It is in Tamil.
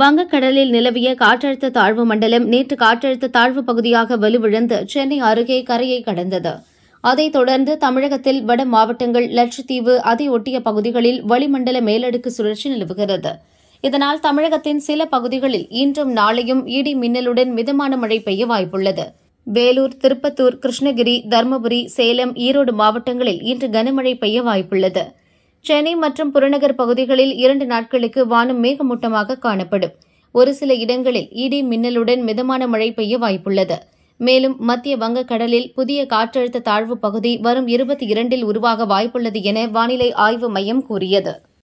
வங்கக்கடலில் நிலவிய காற்றழுத்த தாழ்வு மண்டலம் நேற்று காற்றழுத்த தாழ்வு பகுதியாக வலுவிழந்து சென்னை அருகே கரையை கடந்தது அதைத் தொடர்ந்து தமிழகத்தில் வட மாவட்டங்கள் லட்சத்தீவு அதை ஒட்டிய பகுதிகளில் வளிமண்டல மேலடுக்கு சுழற்சி நிலவுகிறது இதனால் தமிழகத்தின் சில பகுதிகளில் இன்றும் நாளையும் இடி மின்னலுடன் மிதமான மழை பெய்ய வாய்ப்புள்ளது வேலூர் திருப்பத்தூர் கிருஷ்ணகிரி தருமபுரி சேலம் ஈரோடு மாவட்டங்களில் இன்று கனமழை பெய்ய வாய்ப்புள்ளது சென்னை மற்றும் புறநகர் பகுதிகளில் இரண்டு நாட்களுக்கு வானம் மேகமூட்டமாக காணப்படும் ஒரு சில இடங்களில் இடி மின்னலுடன் மிதமான மழை பெய்ய வாய்ப்புள்ளது மேலும் மத்திய வங்கக்கடலில் புதிய காற்றழுத்த தாழ்வு பகுதி வரும் இருபத்தி இரண்டில் உருவாக வாய்ப்புள்ளது என வானிலை ஆய்வு மையம் கூறியது